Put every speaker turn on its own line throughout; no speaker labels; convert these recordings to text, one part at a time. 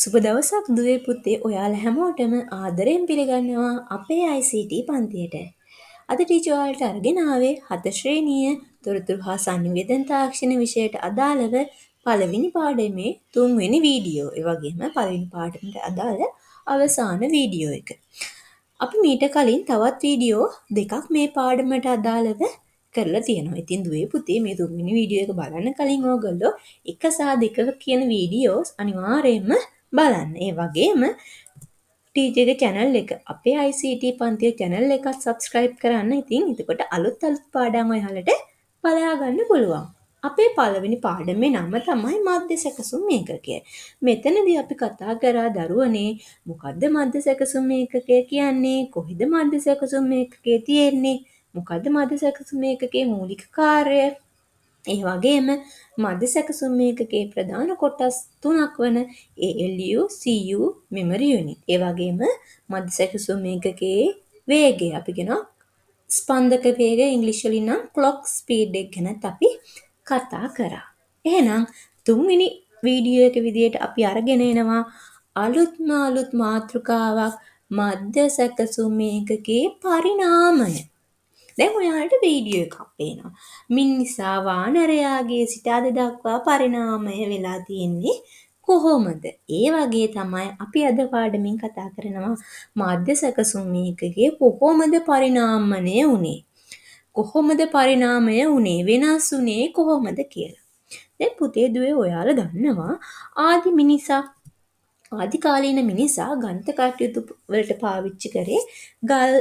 සුබ දවසක් දුවේ පුත්තේ ඔයාල හැමෝටම ආදරයෙන් පිළිගන්නවා අපේ ICT පන්තියට. අද ටීචෝල්ට අර්ගෙනාවේ හතශ්‍රේණීය තොරතුරු හා සංවේදන් තාක්ෂණ විෂයට අදාළව පළවෙනි පාඩමේ තුන්වෙනි වීඩියෝ එවගේම පළවෙනි පාඩමට අදාළ අවසාන වීඩියෝ එක. අපි මීට කලින් තවත් වීඩියෝ දෙකක් මේ පාඩමට අදාළව කරලා තියෙනවා ඉතින් දුවේ පුතේ මේ තුන්වෙනි වීඩියෝ එක බලන්න කලින් ඕගොල්ලෝ එක සහ දෙක කියන වීඩියෝස් අනිවාර්යයෙන්ම බලන්න ඒ වගේම ටීජක චැනල් එක අපේ ICT පන්තිය චැනල් එකත් සබස්ක්‍රයිබ් කරන්න ඉතින් ඉතිකොට අලුත් අලුත් පාඩන් ඔයහලට පලයාගන්න පුළුවන් අපේ පලවෙනි පාඩමේ නම තමයි මධ්‍ය සැකසුම් ඒකකය මෙතනදී අපි කතා කරා දරුවනේ මොකද්ද මධ්‍ය සැකසුම් ඒකකය කියන්නේ කොහෙද මධ්‍ය සැකසුම් ඒකකේ තියෙන්නේ මොකද්ද මධ්‍ය සැකසුම් ඒකකේ මූලික කාර්ය ඒ වගේම මධ්‍ය සැකසුම් මේකගේ ප්‍රධාන කොටස් තුනක් වන ALU, CU, memory unit. ඒ වගේම මධ්‍ය සැකසුම් මේකගේ වේගය අපි කියනවා ස්පන්දක වේගය ඉංග්‍රීසියෙන් නම් clock speed එක ගැන අපි කතා කරා. එහෙනම් තුන්වෙනි වීඩියෝ එක විදිහට අපි අරගෙන එනවා අලුත්ම අලුත් මාතෘකාවක් මධ්‍ය සැකසුම් මේකගේ පරිණාමය. දැන් ඔයාලට වීඩියෝ එකක් පේනවා. මින් නිසා වානරයාගේ සිට අද දක්වා පරිණාමය වෙලා තියෙන්නේ කොහොමද? ඒ වගේ තමයි අපි අද පාඩමින් කතා කරනවා මාධ්‍ය සැකසුම් මේකගේ කොහොමද පරිණාමණය වුනේ? කොහොමද පරිණාමය වුනේ? වෙනස් වුනේ කොහොමද කියලා. දැන් පුතේ දුවේ ඔයාලා දන්නවා ආදි මිනිසා ආදිකාලීන මිනිසා ගන්ත කටයුතු වලට පාවිච්චි කරේ ගල්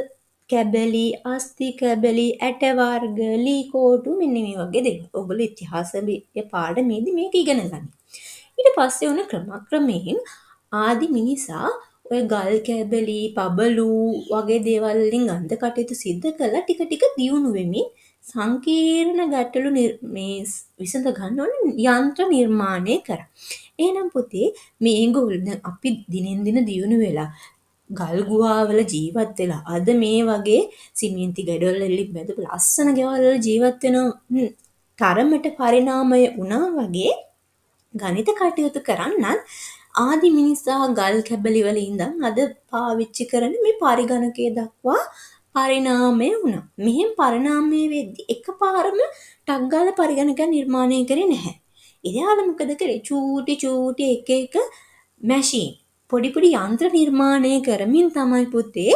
කැබලි අස්ති කැබලි ඇට වර්ග ලී කෝටු මෙන්න මේ වගේ දේ. ඔගොල්ලෝ ඉතිහාසයේ පාඩමේදී මේක ඉගෙන ගන්න. ඊට පස්සේ උන ක්‍රමක්‍රමයෙන් ආදි මිනිසා ඔය ගල් කැබලි පබලු වගේ දේවල් වලින් ගන්ධ කටයුතු සිද්ධ කළා ටික ටික දියුණු වෙමින් සංකීර්ණ ගැටලු මේ විසඳ ගන්න ඕන යන්ත්‍ර නිර්මාණය කරා. එහෙනම් පුතේ මේගොල්ලෝ අපි දිනෙන් දින දියුණු වෙලා ගල් ගුහාවල ජීවත් වෙලා අද මේ වගේ සිමීන්ති ගැඩවල එලිප් බැඳපු ලස්සන ගෙවල් ජීවත් වෙනවා තරමට පරිණාමය වුණා වගේ ගණිත කටයුතු කරන්නත් ආදි මිනිසා ගල් කැබලි වල ඉඳන් අද පාවිච්චි කරන මේ පරිගණකයේ දක්වා පරිණාමය වුණා. මෙහෙම පරිණාමය වෙද්දි එකපාරම ටක් ගාලා පරිගණක නිර්මාණය කරේ නැහැ. ඉතින් මොකද කරේ? චූටි චූටි එක එක මැෂින් පොඩි පොඩි යන්ත්‍ර නිර්මාණය කරමින් තමයි පුතේ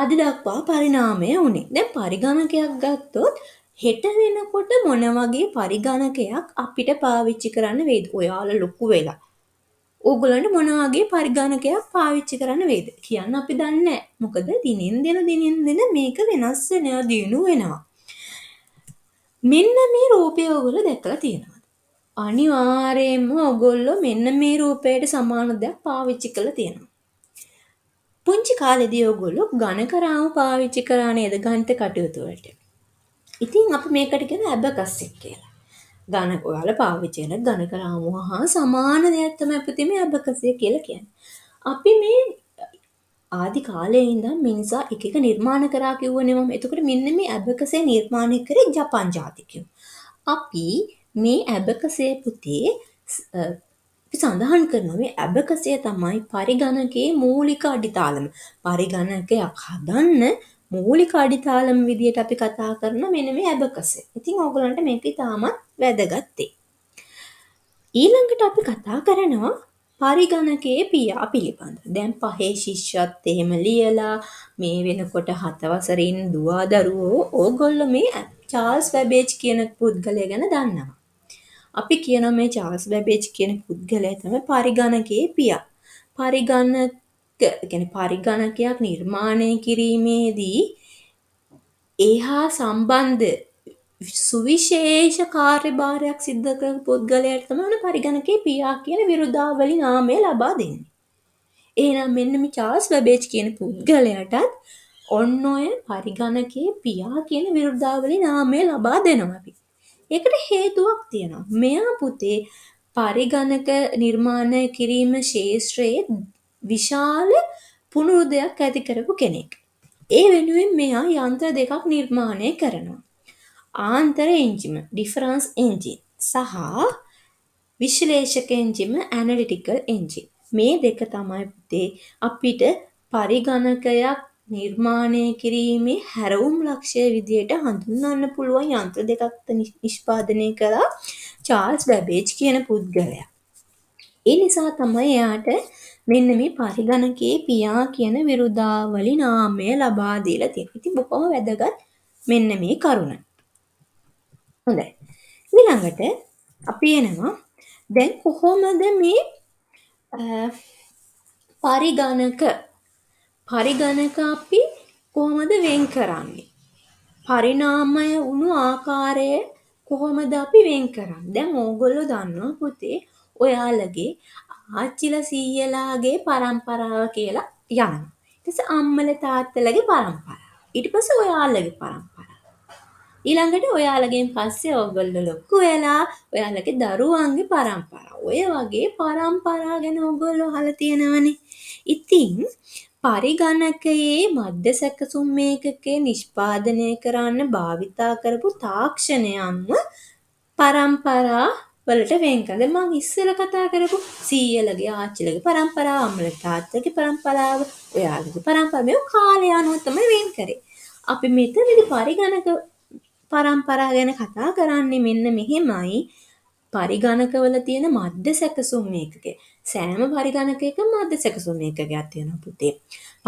අද දක්වා පරිණාමය වුණේ. දැන් පරිගණකයක් ගත්තොත් හෙට වෙනකොට මොන වගේ පරිගණකයක් අපිට පාවිච්චි කරන්න වේද? ඔයාලා ලොකු වෙලා. ඕගොල්ලන්ට මොන වගේ පරිගණකයක් පාවිච්චි කරන්න වේද? කියන්න අපි දන්නේ නැහැ. මොකද දිනෙන් දින දිනෙන් දින මේක වෙනස් වෙනවා, දියුණු වෙනවා. මෙන්න මේ රූපය ඔයගොල්ලෝ දැකලා තියෙනවා. අනිවාර්යයෙන්ම ඔගොල්ලෝ මෙන්න මේ රූපයට සමාන දෙයක් පාවිච්චි කරලා තියෙනවා. පුංචි කාලෙදී ඔයගොල්ලෝ ඝන කරාම පාවිච්චි කරා නේද ගණිත කටයුතු වලට. ඉතින් අපි මේකට කියන ඇබකස්සෙක් කියලා. ඝන ඔයාලා පාවිච්චි කරන ඝන කරාම හා සමාන දෙයක් තමයි අපි මේ ඇබකස්සය කියලා කියන්නේ. අපි මේ ආදි කාලේ ඉඳන් මිනිසා එක එක නිර්මාණ කරා කිව්වනේ මම. එතකොට මෙන්න මේ ඇබකසේ නිර්මාණය කරේ ජපාන් ජාතිකයෝ. අපි මේ ඇබකසය පුතේ සඳහන් කරනවේ ඇබකසය තමයි පරිගණකයේ මූලික අඩිතාලම පරිගණකයක් හදන්න මූලික අඩිතාලම් විදියට අපි කතා කරන මෙන මේ ඇබකසේ ඉතිං ඕගලන්ට මේක තාමත් වැදගත්තේ. ඊළඟට අපි කතා කරනවා පරිගණකයේ පියා පිළිබඳ දැන් පහේ ශිෂ්‍යත් එහෙම ලියලා මේ වෙනකොට හතවසරින් දවා දරුවෝ ඕගොල්ල මේ චාල්ස් වැබේජ් කියන පුද්ගලය ගැන දන්නවා. අපි කියනවා මේ චාල්ස් බැබේජ් කියන පුද්ගලයා තමයි පරිගණකයේ පියා. පරිගණක කියන්නේ පරිගණකයක් නිර්මාණය කිරීමේදී ඒහා සම්බන්ධ සුවිශේෂ කාර්යභාරයක් සිද්ධ කරන පුද්ගලයාට තමයි පරිගණකේ පියා කියන විරුද්ධාවලි නාමය ලබා දෙන්නේ. එහෙනම් මෙන්න මේ චාල්ස් බැබේජ් කියන පුද්ගලයාටත් ඔන්න ඔය පරිගණකේ පියා කියන විරුද්ධාවලි නාමය ලබා දෙනවා අපි. ඒකට හේතුවක් තියෙනවා. මෙයා පුතේ පරිගණක නිර්මාණය කිරීම ශේෂත්‍රයේ විශාල පුනරුදයක් ඇති කරපු කෙනෙක්. ඒ වෙනුවෙන් මෙයා යන්ත්‍ර දෙකක් නිර්මාණය කරනවා. ආන්තර එන්ජිම ඩිෆරන්ස් එන්ජින් සහ විශ්ලේෂක එන්ජිම ඇනලිටිකල් එන්ජින් මේ දෙක තමයි පුතේ අපිට පරිගණකයක් නිර්මාණය කිරීමේ හැරවුම් ලක්ෂය විදියට හඳුන්වන්න පුළුවන් යන්ත්‍ර දෙකක් නිෂ්පාදනය කළා චාල්ස් බැබේජ් කියන පුද්ගලයා. ඒ නිසා තමයි එයාට මෙන්න මේ පරිගණකයේ පියා කියන විරුදාවලි නාමය ලබා දීලා තියෙන්නේ. ඉතින් බොහොම වැදගත් මෙන්න මේ කරුණ. හොඳයි. ඊළඟට අපි එනවා දැන් කොහොමද මේ පරිගණක පරිගණක අපි කොහොමද වෙන් කරන්නේ? පරිණාමය වුණු ආකාරය කොහොමද අපි වෙන් කරන්නේ? දැන් ඕගොල්ලෝ දන්නවා පුතේ ඔයාලගේ ආච්චිලා සීයලාගේ પરම්පරාව කියලා යනවා. ඊට පස්සේ අම්මල තාත්තලගේ પરම්පරාව. ඊට පස්සේ ඔයාලගේ પરම්පරාව. ඊළඟට ඔයාලගෙන් පස්සේ ඔයගොල්ලෝ ලොකු වෙලා ඔයාලගේ දරුවන්ගේ પરම්පරාව. ඔය වගේ પરම්පරා ගැන ඔයගොල්ලෝ අහලා තියෙනවනේ. ඉතින් පරිගණකයේ මධ්‍ය සැකසුම් ඒකකය නිෂ්පාදනය කරන්න භාවිතා කරපු තාක්ෂණයන්ම පරම්පරා වලට වෙන්කද මං ඉස්සර කතා කරපු සීයලගේ ආච්චිලගේ පරම්පරාව අම්මලගේ තාත්තගේ පරම්පරාව ඔයාලගේ පරම්පරාව මේ කාලය අනුව තමයි වෙන් කරේ. අපි මෙතනදී පරිගණක පරම්පරා ගැන කතා කරන්නේ මෙන්න මෙහෙමයි. පරිගණකවල තියෙන මධ්‍ය සැකසුම් ඒකකේ සෑම පරිගණකයක මධ්‍ය සැකසුම් ඒකකයක් තියෙනවා පුතේ.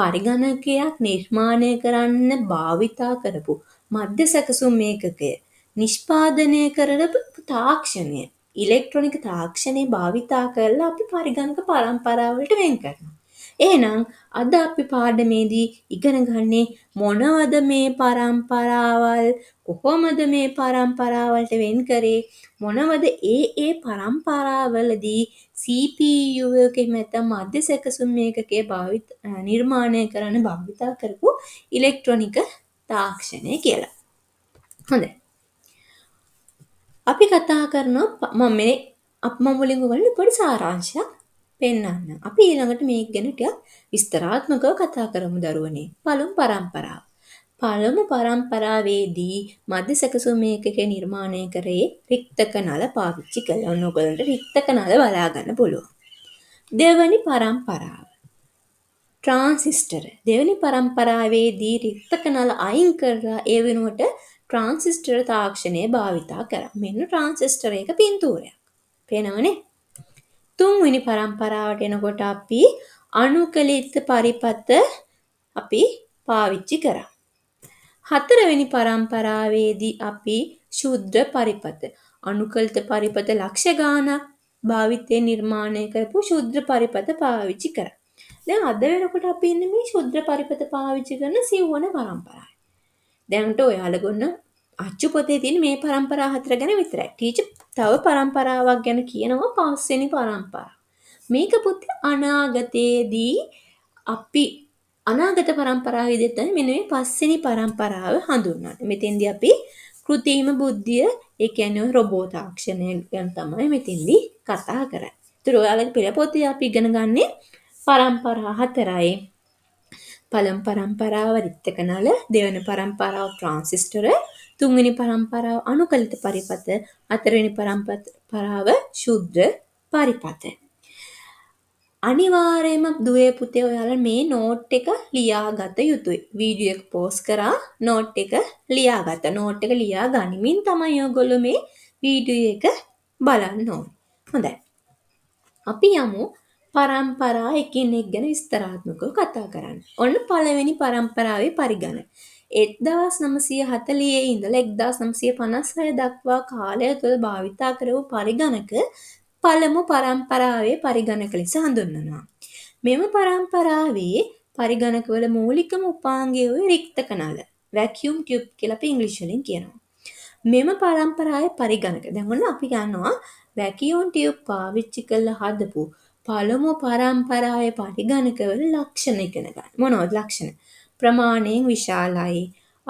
පරිගණකයක් නිර්මාණය කරන්න භාවිතා කරපු මධ්‍ය සැකසුම් ඒකකය නිෂ්පාදනය කරන තාක්ෂණය ඉලෙක්ට්‍රොනික තාක්ෂණය භාවිතා කරලා අපි පරිගණක පරම්පරාවලට වෙන් කරනවා. එහෙනම් අද අපි පාඩමේදී ඉගෙන ගන්නේ මොනවද මේ પરම්පරාවල් කොහොමද මේ પરම්පරාවලට වෙන් කරේ මොනවද ඒ ඒ પરම්පරාවලදී CPU එකේ මත මධ්‍ය සැකසුම් මේකකේ භාවිත නිර්මාණය කරන භාවිතා කරපු ඉලෙක්ට්‍රොනික තාක්ෂණය කියලා. හොඳයි. අපි කතා කරනවා මම මේ අපම මුලින් වල පොඩි සාරාංශයක් පෙන්වන්න. අපි ඊළඟට මේක ගැන ටිකක් විස්තරාත්මකව කතා කරමු දරුවනේ. පළමු පරම්පරාව. පළමු පරම්පරාවේදී මධ්‍ය සැකසුම් ඒකකේ නිර්මාණය කරේ රික්තක නල පාවිච්චි කළා. ඔන්නෝගලන්ට රික්තක නල බලා ගන්න පුළුවන්. දෙවැනි පරම්පරාව. ට්‍රාන්සිස්ටර්. දෙවැනි පරම්පරාවේදී රික්තක නල අයින් කරලා ඒ වෙනුවට ට්‍රාන්සිස්ටර් තාක්ෂණය භාවිතා කරා. මෙන්න ට්‍රාන්සිස්ටර් එක පින්තූරයක්. පේනවනේ? තුන්වෙනි පරම්පරාවට එනකොට අපි අනුකලිත පරිපත අපි පාවිච්චි කරා. හතරවෙනි පරම්පරාවේදී අපි ශුද්‍ර පරිපත අනුකලිත පරිපත ලක්ෂ ගාණක් භාවිතයෙන් නිර්මාණය කරපු ශුද්‍ර පරිපත පාවිච්චි කරා. දැන් අද වෙනකොට අපි ඉන්නේ මේ ශුද්‍ර පරිපත පාවිච්චි කරන සිව්වන පරම්පරාවයි. දැන්ට ඔයාලගොන්න අච්චු පොතේ තියෙන මේ පරම්පරා හතර ගැන විතරයි. ටීචර් තව පරම්පරාවක් ගැන කියනවා පස්වෙනි පරම්පරාව. මේක පුතේ අනාගතයේදී අපි අනාගත පරම්පරාව විදිහට තමයි මෙන්න මේ පස්වෙනි පරම්පරාව හඳුන්වන්නේ. මෙතෙන්දී අපි කෘතිම බුද්ධිය, ඒ කියන්නේ රොබෝ තාක්ෂණය ගැන තමයි මෙතෙන්දී කතා කරන්නේ. ඒතර ඔයාලගේ පෙළ පොතේ අපි ඉගෙන ගන්නේ පරම්පරා හතරයි. පළමු පරම්පරාව රිත්තකනල, දෙවන පරම්පරාව ට්‍රාන්සිස්ටර්, තුන්වෙනි පරම්පරාව අනුකලිත පරිපත, හතරවෙනි පරම්පරාව ශුද්‍ර පරිපත. අනිවාර්යයෙන්ම දුවේ පුතේ ඔයාලා මේ නෝට් එක ලියාගත යුතුයි. වීඩියෝ එක පෝස්ට් කරා නෝට් එක ලියාගත. නෝට් එක ලියා ගනිමින් තමයි ඔයගොල්ලෝ මේ වීඩියෝ එක බලන්න ඕනේ. හොඳයි. අපි යමු පරම්පරා එකිනෙක ගැන විස්තරාත්මකව කතා කරන්න. ඔන්න පළවෙනි පරම්පරාවේ පරිගණක. එක්දස් නමසය හතලියේ ඉඳල එක්දස් නම්සය පනස්සය දක්වා කාලය තුළ භාවිතා කරවූ පරිගණක පළමු පරම්පරාවේ පරිගණක ලෙස හඳුන්නනවා. මෙම පරම්පරාවේ පරිගණකවල මූලිකම උපාන්ගේව රික්තක නල වැැකියුම් ටියප් කියලප ඉංගලිශලින් කියනවා. මෙම පරම්පරාය පරිගණක දැඟන්න අපි ගන්නවා වැැකියෝන් ටියප් පාවිච්චි කල්ල හදපු පළමු පරම්පරාය පරිගණකවල ලක්ෂණ එකන ගන්න මොනොද ලක්ෂණ ප්‍රමාණයෙන් විශාලයි.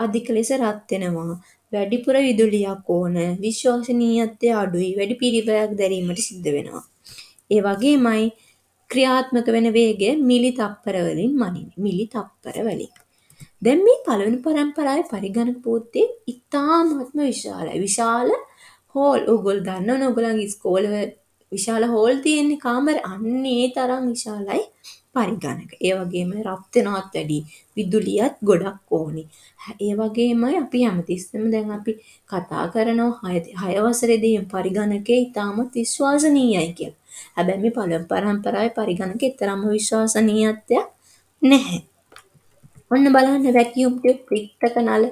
අධික ලෙස රත් වෙනවා. වැඩිපුර විදුලියක් ඕන. විශ්වසනීයත්වය අඩුයි. වැඩි පිරිවැයක් දැරීමට සිද්ධ වෙනවා. ඒ වගේමයි ක්‍රියාත්මක වෙන වේගය මිලි තප්පර වලින් මනින්න. මිලි තප්පර වලින්. දැන් මේ පළවෙනි පරම්පරාවේ පරිගණක පොතේ ඉතාමත්ම විශාලයි. විශාල හෝල් ඕගොල්ලෝ දන්නවනේ ඕගොල්ලන්ගේ ඉස්කෝලේ විශාල හෝල් තියෙන්නේ කාමර අන්න ඒ තරම් විශාලයි. පරිගණක. ඒ වගේම රත් වෙනවත් වැඩි. විදුලියත් ගොඩක් ඕනි. ඒ වගේම අපි හැමතිස්සෙම දැන් අපි කතා කරනවා 6 වසරේදී පරිගණකය ඉතාමත් විශ්වාසනීයයි කියලා. හැබැයි මේ පළමු පරම්පරාවේ පරිගණක තරම්ම විශ්වාසනීයත්වයක් නැහැ. ඔන්න බලන්න වැකියුම් ටියුබ් පිටක නල.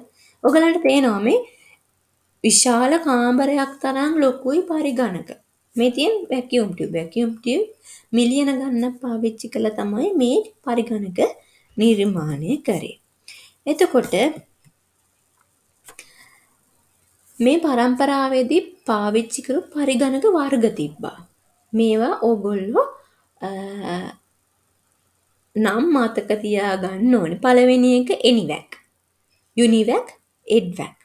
ඔයගලන්ට තේනවා මේ විශාල කාමරයක් තරම් ලොකුයි පරිගණක. මේ තියෙන වැකියුම් ටියුබ් වැකියුම් ටියුබ් මිලියන ගණනක් පාවිච්චි කළා තමයි මේ පරිගණක නිර්මාණය කරේ. එතකොට මේ પરම්පරාවේදී පාවිච්චි කරපු පරිගණක වර්ග තිබ්බා. මේවා ඕගොල්ලෝ නම් මතක තියාගන්න ඕනේ. පළවෙනි එක එනිවැක්. යුනිවැක්, එඩ්වැක්.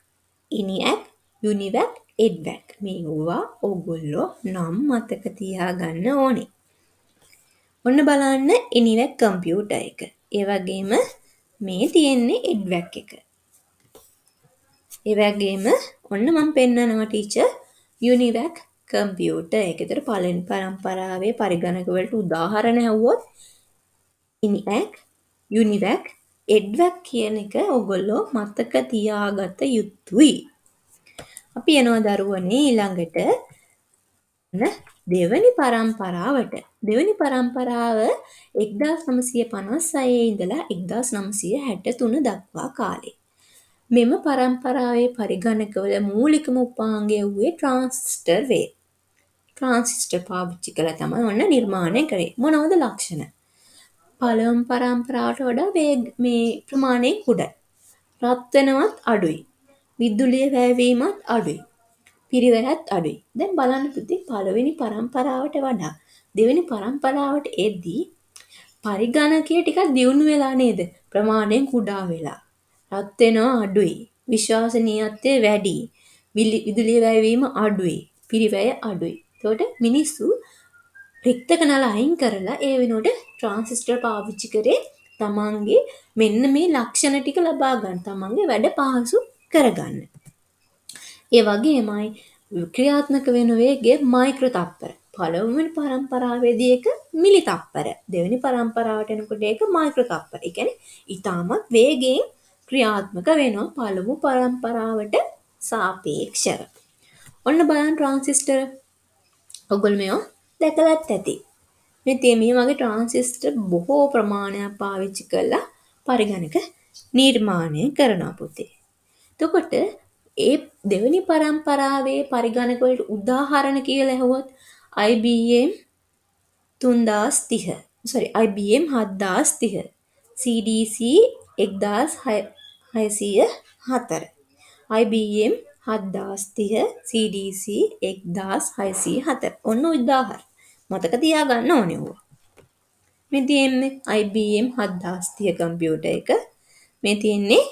ඉනිඇක්, යුනිවැක්, එඩ්බැක් මේවා ඔගොල්ලො නම් මතක තියාගන්න ඕනේ. ඔන්න බලන්න එනිවැක් කම්පියුට එක. ඒවගේම මේ තියෙන්නේ එඩ්වැක් එක. ඒවැගේම ඔන්න මම පෙන්න්නනවා ටීච යුනිවැක් කම්පියුට එකතර පලෙන් පරම්පරාවේ පරිගණකවලට උදාහරණ ඇව්වොත් ඉනිඇක් යුනිවැක් එඩ්වැක් කියන එක ඔගොල්ලෝ මතක තියාගත යුත්තුයි. අපි එනවා දරුවනේ ඊළඟට දෙවනි පරම්පරාවට දෙවනි පරම්පරාව එක්දස් නමසය පනස්සයේ ඉඳලා එක්දස් නම්සය හැට තුන දක්වා කාලේ. මෙම පරම්පරාවේ පරිගණකවල මූලිකම උපාන්ගය වූේ ට්‍රන්ස්ටර් වේ. ට්‍රන්සිිස්ට පාවිච්චි කළ තමයි ඔන්න නිර්මාණය කරේ මොනවද ලක්ෂණ. පළම් පරම්පරාවට වඩා මේ ප්‍රමාණය කුඩ. රත්වනවත් අඩුයි විද්දුලිය වැෑවීමත් අඩුයි. පිරිවැයත් අඩුයි. දැන් බලන්න පුති පළවෙනි පරම්පරාවට වඩා දෙවෙනි පරම්පරාවට එද්දී පරිගණකය ටිකක් දියුණු වෙලා නේද? ප්‍රමාණයෙන් කුඩා වෙලා. රත් වෙනවා අඩුයි. විශ්වාසනීයත්වය වැඩි. විදුලිය වැයවීම අඩුයි. පිරිවැය අඩුයි. එතකොට මිනිස්සු රික්ත කනල අයින් කරලා ඒ වෙනුවට ට්‍රාන්සිස්ටර් පාවිච්චි කරේ තමන්ගේ මෙන්න මේ ලක්ෂණ ටික ලබා ගන්න තමන්ගේ වැඩ පහසු කරගන්න. ඒ වගේමයි ක්‍රියාත්මක වෙන වේගය මයික්‍ර තප්පර. පළවෙනි පරම්පරාවේදී එක මිලි තප්පර. දෙවෙනි පරම්පරාවට එනකොට ඒක මයික්‍ර තප්පර. ඒ කියන්නේ ඊටමත් වේගයෙන් ක්‍රියාත්මක වෙනවා පළමු පරම්පරාවට සාපේක්ෂව. ඔන්න බලන්න ට්‍රාන්සිස්ටර්. ඔගොල්ලෝ මේව දැකලත් ඇති. මෙතේ මේ වගේ ට්‍රාන්සිස්ටර් බොහෝ ප්‍රමාණයක් පාවිච්චි කරලා පරිගණක නිර්මාණය කරනවා පුතේ. තකොට ඒ දෙවනි පරම්පරාවේ පරිගණකවලට උදාහරණ කියල ඇහුවොත් IBM තුන්දස් තිහ සොරි IBM හද්දාස් තිහ CDC එක්දස් හයසීය හතර IBM හද්දාස්තිහ CDC එක්දස් හයසී හතර ඔන්න උද්දාහර මතක තියාගන්න ඕනෙවෝ මෙතියෙන් IBM හද්දාස්තිය කම්පියුට එක මේ තියෙන්නේ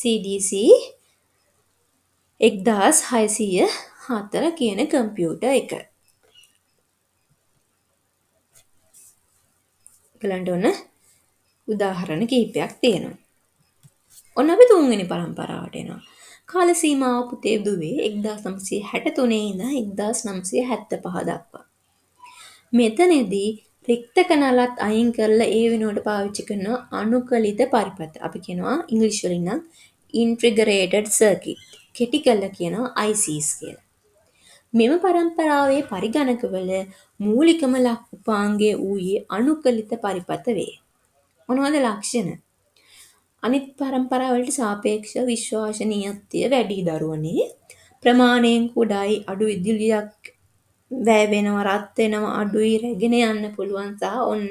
CDC එක්දහස් හයසීය හතර කියන කම්පියුට එක ගලන්ට ඔන්න උදාහරණ කීපයක් තියෙනවා ඔන්න අපි තුන්වෙනි පරම්පරාවට එනවා කාල සීමාව පුතේ දුවේ එක්දා නම්සේ හැට තුනේද එක්දස් නම්සේ හැත්ත පහදක්වා මෙතනෙදී රික්ත කනලත් අයින් කරලා ඒ වෙනුවට පාවිච්චි කරන අනුකලිත පරිපත අපි කෙනවා ඉංගලිශලිනම් ඉන්ට්‍රිගරේටඩ් සර්කිට් කෙටි කරලා කියනවා ICs කියලා. මෙම પરම්පරාවේ පරිගණකවල මූලිකම ලක් උපාංගය වූයේ අනුකලිත පරිපත වේ. මොනවද ලක්ෂණ? අනිත් પરම්පරාවලට සාපේක්ෂව විශ්වාසනීයත්වය වැඩි දරුවනේ ප්‍රමාණයෙන් කුඩායි අඩු විදුලියක් වැය වෙනවා රත් වෙනවා අඩුයි රැගෙන යන්න පුළුවන් සහ ඔන්න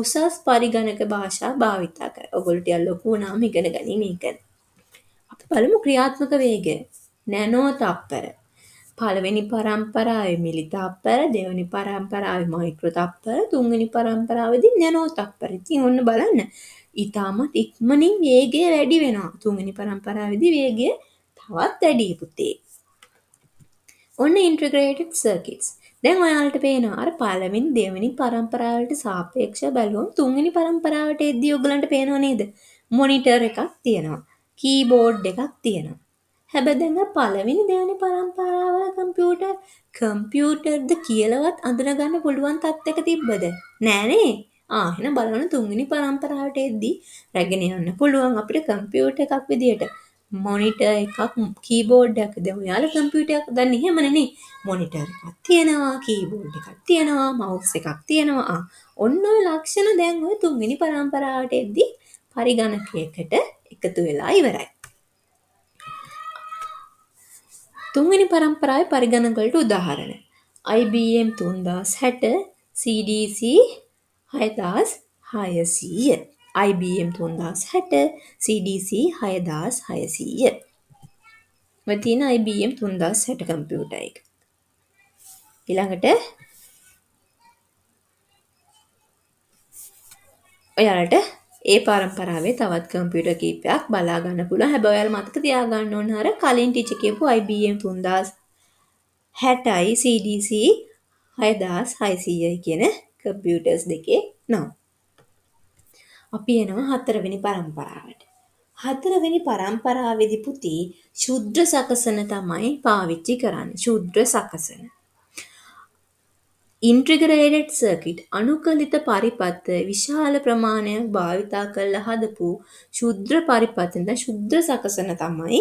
උසස් පරිගණක භාෂා භාවිතා කර. ඔගොල්ලෝ ටික ලොකු නම් ඉගෙන ගනිමින් කරනවා. බලමු ක්‍රියාත්මක වේගය. නැනෝ තප්පර. පළවෙනි පරම්පරාවේ මිලි තප්පර, දෙවෙනි පරම්පරාවේ මයික්‍රෝ තප්පර, තුන්වෙනි පරම්පරාවේදී නැනෝ තප්පර. ඉතින් ඔන්න බලන්න. ඊටමත් ඉක්මනින් වේගය වැඩි වෙනවා. තුන්වෙනි පරම්පරාවේදී වේගය තවත් වැඩි පුතේ. ඔන්න ඉන්ටග්‍රේටඩ් සර්කිට්ස්. දැන් ඔයාලට පේනවා අර පළවෙනි දෙවෙනි පරම්පරාවලට සාපේක්ෂව බැලුවොත් තුන්වෙනි පරම්පරාවට එද්දී ඔයගලන්ට පේනව නේද මොනිටර් එකක් තියෙනවා කීබෝඩ් එකක් තියෙනවා. හැබැදැඟ පළවෙනි දෑනි පරම්පරාවල කම්පියට කම්පියුටර්ද කියලවත් අඳුරගන්න පුළුවන් තත්වක තිබ්බද. නෑනේ ආහෙන බලන තුන්ගනි පරම්පරාවට එද්දී රැගෙන යන්න පුළුවන් අපිට කම්පියුට එකක් විදියට. මොනිට එකක් කීබෝඩ්ඩක් දෙම යාල කම්පියුටයක් දන්න හෙමනනේ මොනිටර් එකක් තියෙනවා කීබෝඩ් එකක් තියෙනවා මවස් එකක් තියෙනවා ඔන්න ලක්ෂණ දැන්ව තුන්ගනි පරම්පරාවට එද්දී පරිගණකයකට එකතු වෙලා ඉවරයි. තුන්වෙනි පරම්පරාවේ පරිගණකවලට උදාහරණ. IBM 3060, CDC 6600. IBM 3060, CDC 6600. ඔය තියෙන IBM 3060 කම්පියුටර් එක. ඊළඟට ඔයාලට ඒ පරම්පරාවේ තවත් කම්පියුටර් කීපයක් බලා ගන්න පුළුවන්. හැබැයි ඔයාලා මතක තියාගන්න ඕන අර කලින් ටීචර් කියපු IBM 3060යි CDC 6600යි කියන කම්පියුටර්ස් දෙකේ නම. අපි එනවා හතරවෙනි පරම්පරාවට. හතරවෙනි පරම්පරාවේදී පුතේ ශුද්‍ර සකසන තමයි පාවිච්චි කරන්නේ. ශුද්‍ර සකසන. ඉන්ට්‍රිගරේටඩ් සර්කිට් අනුකලිත පරිපථ විශාල ප්‍රමාණයක් භාවිතා කරලා හදපු ශුද්‍ර පරිපථෙන්ද ශුද්‍ර සකසන තමයි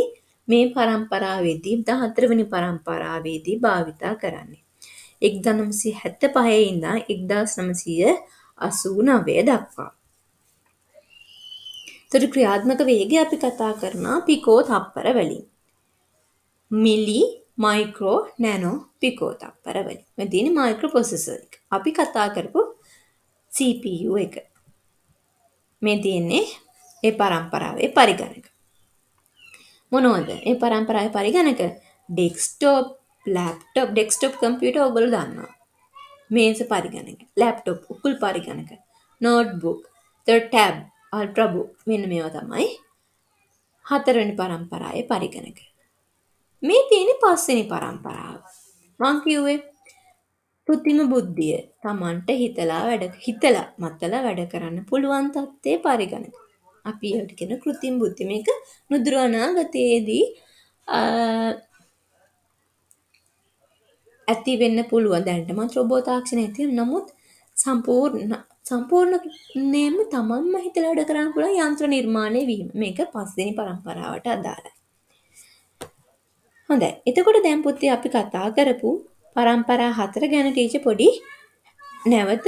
මේ පරම්පරාවේදී 14 වෙනි පරම්පරාවේදී භාවිතා කරන්නේ. 1975 ඉඳන් 1989 දක්වා. තොට ක්‍රියාත්මක වේගය අපි කතා කරන පිකෝ තප්පර වලින්. මිලි මයිකෝ නෑනෝ පිකෝ තක්පර වලින් මෙදීන මයික්‍රපොසෙසර් එක. අපි කතා කරපු CPU එක. මේ තියෙන්නේ ඒ පරම්පරාවේ පරිගණක. මොනවද? ඒ පරම්පරාවේ පරිගණක desktop, laptop, desktop computer ඔයගොල්ලෝ දන්නවා. මේස පරිගණක, laptop උකුල් පරිගණක, notebook, the tab, ultrabook මෙන්න මේවා තමයි හතරවෙනි පරම්පරාවේ පරිගණක. මේ තියෙන පස්වෙනි පරම්පරාව. මං කිව්වේ කෘතිම බුද්ධිය Tamanට හිතලා වැඩ හිතලා මතලා වැඩ කරන්න පුළුවන් තත්ත්වේ පරිගණක. අපි ඒකට කියන කෘතිම බුද්ධිය මේක නුදුරු අනාගතයේදී ඇති වෙන්න පුළුවන් දැනටමත් රොබෝ තාක්ෂණය තියෙන නමුත් සම්පූර්ණ සම්පූර්ණයෙන්ම තමන්ම හිතලා වැඩ කරන්න පුළුවන් යන්ත්‍ර නිර්මාණය වීම. මේක පස්වෙනි පරම්පරාවට අදාළයි. හොඳයි. එතකොට දැන් පුතේ අපි කතා කරපු પરම්පරා හතර ගැන ටීචර් පොඩි නැවත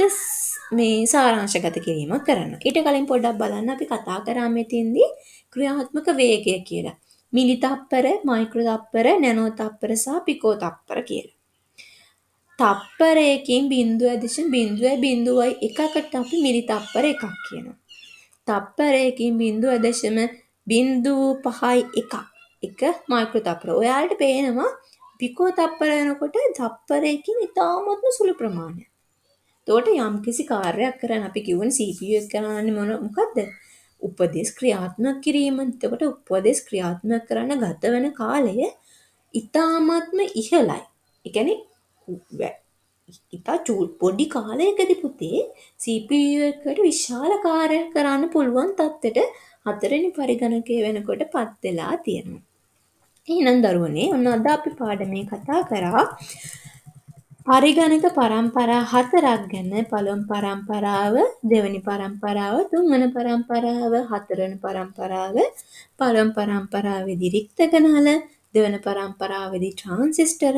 මේ සාරාංශගත කිරීමක් කරන්න. ඊට කලින් පොඩ්ඩක් බලන්න අපි කතා කරා මෙතෙන්දී ක්‍රියාත්මක වේගය කියලා. මිලි තප්පර, මයික්‍රෝ තප්පර, නැනෝ තප්පර සහ පිකෝ තප්පර කියලා. තප්පරයකින් 0.0.0.1 එකකට අපි මිලි තප්පර එකක් කියනවා. තප්පරයකින් 0.0.5 එකක් එක මයික්‍ර තප්පර ඔයාලට පේනවා පිකෝ තප්පර යනකොට තප්පරයකින් ඉතාමත්ම සුළු ප්‍රමාණය. එතකොට යම් කිසි කාර්යයක් කරන්න අපි කියවන CPU එක කරන්නේ මොන මොකද්ද? උපදේශ ක්‍රියාත්මක කිරීම. එතකොට උපදේශ ක්‍රියාත්මක කරන්න ගත වෙන කාලය ඉතාමත්ම ඉහළයි. ඒ කියන්නේ ඉතා චූල් පොඩි කාලයකදී පුතේ CPU එකට විශාල කාර්යයක් කරන්න පුළුවන් තත්ත්වයට හතරෙනි පරිගණකය වෙනකොට පත් වෙලා තියෙනවා. එහෙනම් දරුවනේ ඔන්න අද අපි පාඩමේ කතා කරා පරිගණක පරම්පරා හතරක් ගැන පළමු පරම්පරාව දෙවෙනි පරම්පරාව තුන්වන පරම්පරාව හතරවන පරම්පරාව පළමු පරම්පරාවේදී රික්ත ගණන දෙවන පරම්පරාවේදී ට්‍රාන්සිස්ටර්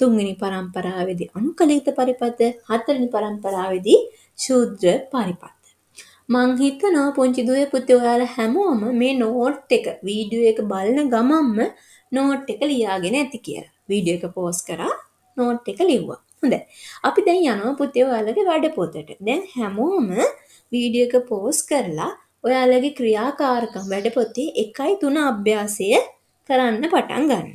තුන්වෙනි පරම්පරාවේදී අනුකලිත පරිපත හතරවෙනි පරම්පරාවේදී ශූද්‍ර පරිපත මං හිතනවා පුංචි දුවේ පුතේ ඔයාලා හැමෝම මේ නෝට් එක වීඩියෝ එක බලන ගමන්ම නෝට් එක ලියාගෙන ඇති කියලා වීඩියෝ එක පෝස් කරා නෝට් එක ලිව්වා හොඳ අපි දැන් යනවා පුතේ ඔයාලගේ වැඩ පොතට දැන් හැමෝම වීඩියෝ එක පෝස් කරලා ඔයාලගේ ක්‍රියාකාරකම් වැඩ පොතේ එකයි තුන අභ්‍යාසය කරන්න පටන් ගන්න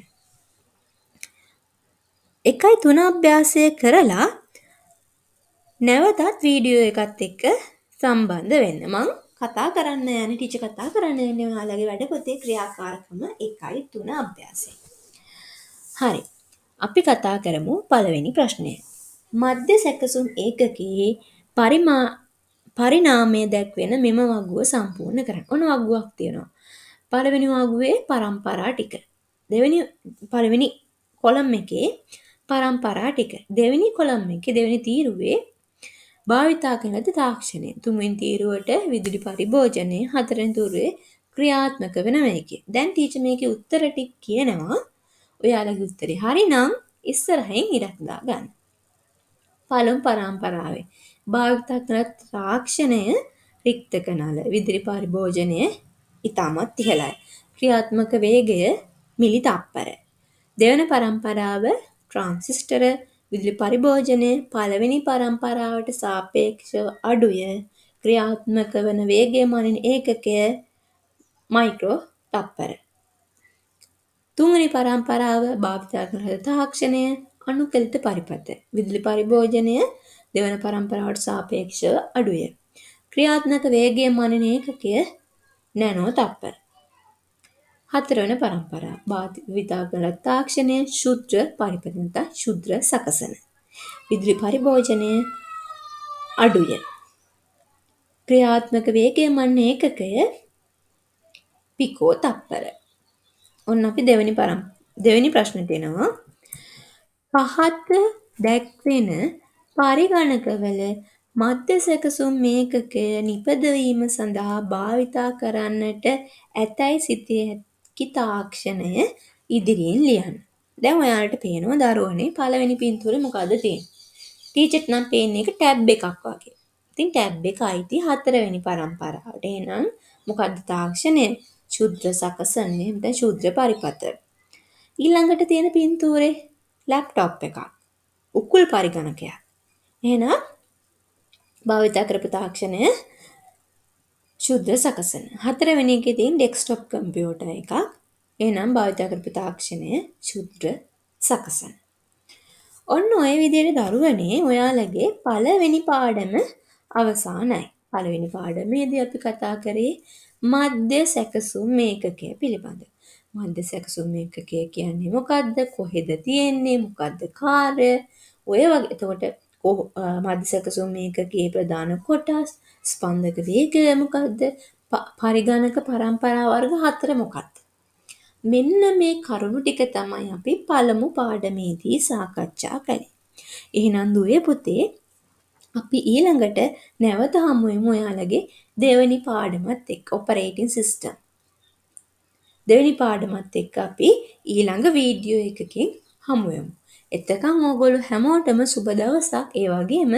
එකයි තුන අභ්‍යාසය කරලා නැවතත් වීඩියෝ එකත් එක්ක සම්බන්ධ වෙන්න මං කතා කරන්න යන ටීචර් කතා කරන්න වෙන්නේ ඔයාලගේ වැඩ පොතේ ක්‍රියාකාරකම 1.3 අභ්‍යාසය. හරි. අපි කතා කරමු පළවෙනි ප්‍රශ්නය. මධ්‍ය සැකසුම් ඒකකයේ පරිමා පරිණාමය දැක්වෙන මෙම වගුව සම්පූර්ණ කරන්න. ඔන වගුවක් තියෙනවා. පළවෙනි වගුවේ පරම්පරා ටික. දෙවෙනි පළවෙනි කොලම් එකේ පරම්පරා ටික. දෙවෙනි කොලම් එකේ දෙවෙනි තීරුවේ භාවිතා කරන ලද තාක්ෂණය. තුන්වෙනි තීරුවට විදුලි පරිභෝජනය, හතරෙන් තීරුවේ ක්‍රියාත්මක වෙන මේකේ. දැන් ටීචර් මේකේ උත්තර ටික කියනවා. ඔයාලගේ උත්තරේ හරිනම් ඉස්සරහින් ඉරක් දා ගන්න. පළමු පරම්පරාවේ භාවිතා කරන තාක්ෂණය රික්ත කනල විදුලි පරිභෝජනය ඉතාමත් ඉහළයි. ක්‍රියාත්මක වේගය මිලි තප්පර. දෙවන පරම්පරාව ට්‍රාන්සිස්ටර විදුලි පරිභෝජනය පළවෙනි පරම්පරාවට සාපේක්ෂව අඩුය. ක්‍රියාත්මක වන වේගය මනින ඒකකය මයික්‍රෝ තප්පර. තුන්වෙනි පරම්පරාව භාවිතා කරන තාක්ෂණය අනුකලිත පරිපථ. විදුලි පරිභෝජනය දෙවන පරම්පරාවට සාපේක්ෂව අඩුය. ක්‍රියාත්මක වේගය මනින ඒකකය නැනෝ තප්පර. හතරවන පරම්පරා භාවිතා කළ තාක්ෂණය ශුද්‍ර පරිපතනතා ශුද්‍ර සකසන. විදුලි පරිභෝජනය අඩුය. ක්‍රියාත්මක වේගය මන්න ඒකකය පිකෝ තප්පර. ඔන්න අපි දෙවැනි පරම් දෙවැනි ප්‍රශ්න දෙනවා. පහත දැක්වෙන පරිගණකවල මධ්‍ය සැකසුම් මේකකය නිපදවීම සඳහා භාවිතා කරන්නට ඇතැයි සිතේ කි තාක්ෂණය ඉදිරියෙන් ලියන්න. දැන් ඔයාලට පේනවා දරුවනේ පළවෙනි පින්තූරේ මොකද්ද තියෙන්නේ? ටීචර්ට නම් පේන්නේ එක ටැබ් එකක් වගේ. ඉතින් ටැබ් එක අයිති හතරවෙනි පරම්පරාවට. එහෙනම් මොකද්ද තාක්ෂණය? ශුද්‍ර සකසන්නේ දැන් ශුද්‍ර පරිපත. ඊළඟට තියෙන පින්තූරේ ලැප්ටොප් එකක්. උකුල් පරිගණකයක්. එහෙනම් භාවිත කරපු තාක්ෂණය ශුද්ධ සකසන. හතරවෙනි එකේ තියෙන ඩෙස්ක්ටොප් කම්පියුටර් එකක්. එහෙනම් භාවිත කරපු තාක්ෂණය ශුද්ධ සකසන. ඔන්න ඔය විදිහට දරුවනේ ඔයාලගේ පළවෙනි පාඩම අවසానයි. පළවෙනි පාඩමේදී අපි කතා කරේ මධ්‍ය සැකසුම් ඒකකය පිළිබඳව. මධ්‍ය සැකසුම් ඒකකය කියන්නේ මොකද්ද? කොහෙද තියෙන්නේ? මොකද්ද කාර්ය? ඔය වගේ එතකොට මධ්‍ය සැකසුම් ඒකකයේ ප්‍රධාන කොටස් ස්පන්ධක වේගය මොකක්ද පරිගණක පරම්පරා වර්ග හතර මොකක්ද. මෙන්න මේ කරුණු ටික තමයි අපි පළමු පාඩමේදී සාකච්ඡා කළේ. එහෙනම් දුවේ පුතේ අපි ඊළඟට නැවත හමුවෙමු ඔයාලගේ දෙවැනි පාඩමත් එක්ක ඔපරේටින් සිස්ටම්. දෙවැනි පාඩමත් එක්ක අපි ඊළඟ වීඩියෝ එකකින් හමුවෙමු. එතකම් ඕගොල්ලෝ හැමෝටම සුබ දවසක්. ඒ වගේම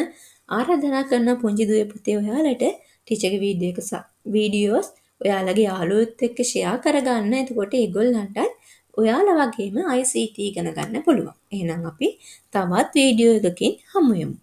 ආරාධනා කරන පුංචි දුවේ පුතේ ඔයාලට ටීචර්ගේ වීඩියෝ එක වීඩියෝස් ඔයාලගේ යාළුවොත් එක්ක ෂෙයා කරගන්න. එතකොට ඒගොල්ලන්ටත් ඔයාලා වගේම ICT ඉගෙන ගන්න පුළුවන්. එහෙනම් අපි තවත් වීඩියෝ එකකින් හමු වෙමු.